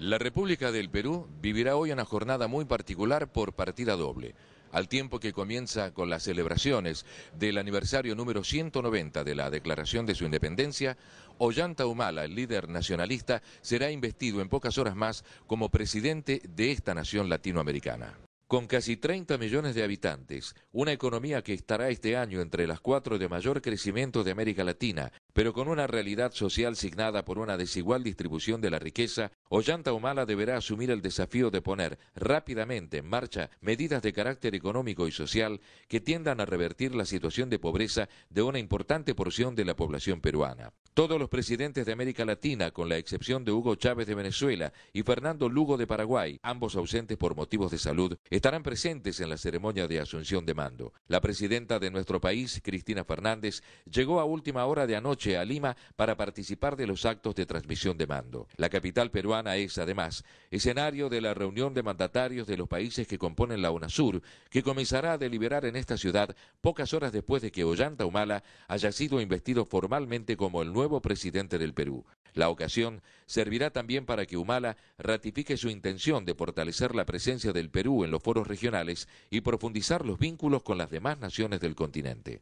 La República del Perú vivirá hoy una jornada muy particular por partida doble, al tiempo que comienza con las celebraciones del aniversario número 190 de la declaración de su independencia, Ollanta Humala, el líder nacionalista, será investido en pocas horas más como presidente de esta nación latinoamericana. Con casi 30 millones de habitantes, una economía que estará este año entre las cuatro de mayor crecimiento de América Latina pero con una realidad social signada por una desigual distribución de la riqueza, Ollanta Humala deberá asumir el desafío de poner rápidamente en marcha medidas de carácter económico y social que tiendan a revertir la situación de pobreza de una importante porción de la población peruana. Todos los presidentes de América Latina, con la excepción de Hugo Chávez de Venezuela y Fernando Lugo de Paraguay, ambos ausentes por motivos de salud, estarán presentes en la ceremonia de asunción de mando. La presidenta de nuestro país, Cristina Fernández, llegó a última hora de anoche a Lima para participar de los actos de transmisión de mando. La capital peruana es, además, escenario de la reunión de mandatarios de los países que componen la UNASUR, que comenzará a deliberar en esta ciudad pocas horas después de que Ollanta Humala haya sido investido formalmente como el nuevo presidente del Perú. La ocasión servirá también para que Humala ratifique su intención de fortalecer la presencia del Perú en los foros regionales y profundizar los vínculos con las demás naciones del continente.